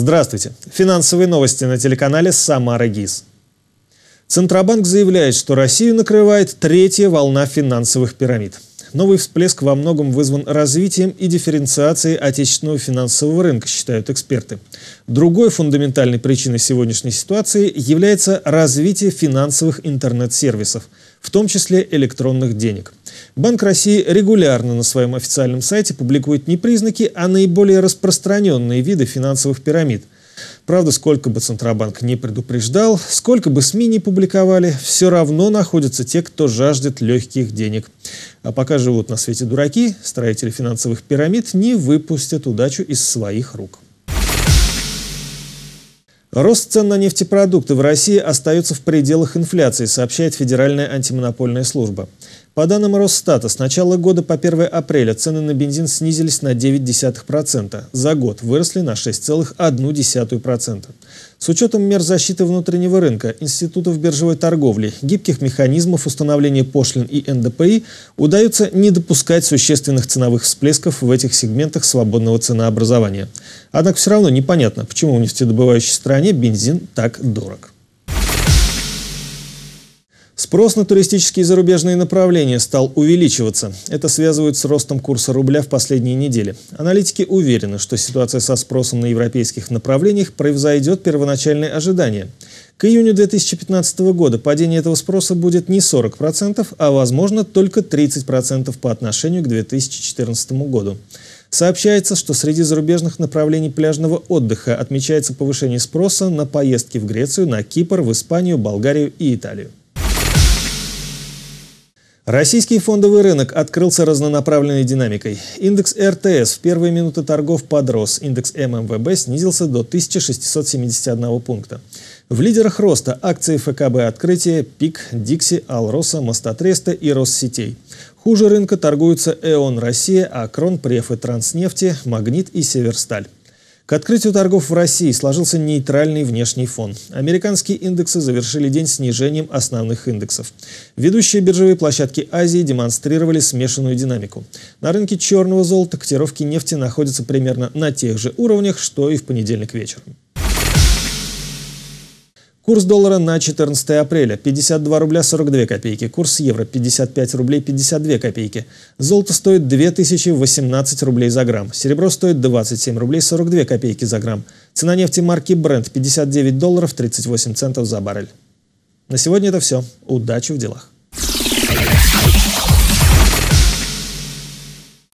Здравствуйте. Финансовые новости на телеканале «Самара ГИС». Центробанк заявляет, что Россию накрывает третья волна финансовых пирамид. Новый всплеск во многом вызван развитием и дифференциацией отечественного финансового рынка, считают эксперты. Другой фундаментальной причиной сегодняшней ситуации является развитие финансовых интернет-сервисов, в том числе электронных денег – Банк России регулярно на своем официальном сайте публикует не признаки, а наиболее распространенные виды финансовых пирамид. Правда, сколько бы Центробанк не предупреждал, сколько бы СМИ не публиковали, все равно находятся те, кто жаждет легких денег. А пока живут на свете дураки, строители финансовых пирамид не выпустят удачу из своих рук. Рост цен на нефтепродукты в России остается в пределах инфляции, сообщает Федеральная антимонопольная служба. По данным Росстата, с начала года по 1 апреля цены на бензин снизились на 0,9%, за год выросли на 6,1%. С учетом мер защиты внутреннего рынка, институтов биржевой торговли, гибких механизмов установления пошлин и НДПИ удается не допускать существенных ценовых всплесков в этих сегментах свободного ценообразования. Однако все равно непонятно, почему в нефтедобывающей стране бензин так дорог. Спрос на туристические зарубежные направления стал увеличиваться. Это связывают с ростом курса рубля в последние недели. Аналитики уверены, что ситуация со спросом на европейских направлениях произойдет первоначальные ожидания. К июню 2015 года падение этого спроса будет не 40%, а возможно только 30% по отношению к 2014 году. Сообщается, что среди зарубежных направлений пляжного отдыха отмечается повышение спроса на поездки в Грецию, на Кипр, в Испанию, Болгарию и Италию. Российский фондовый рынок открылся разнонаправленной динамикой. Индекс РТС в первые минуты торгов подрос, индекс ММВБ снизился до 1671 пункта. В лидерах роста акции ФКБ «Открытие», «Пик», «Дикси», «Алроса», «Мостотреста» и «Россетей». Хуже рынка торгуются «Эон Россия», «Акрон», «Преф» и «Транснефти», «Магнит» и «Северсталь». К открытию торгов в России сложился нейтральный внешний фон. Американские индексы завершили день снижением основных индексов. Ведущие биржевые площадки Азии демонстрировали смешанную динамику. На рынке черного золота котировки нефти находятся примерно на тех же уровнях, что и в понедельник вечером. Курс доллара на 14 апреля 52 рубля 42 копейки, курс евро 55 рублей 52 копейки. Золото стоит 2018 рублей за грамм, серебро стоит 27 рублей 42 копейки за грамм. Цена нефти марки Brent 59 долларов 38 центов за баррель. На сегодня это все. Удачи в делах!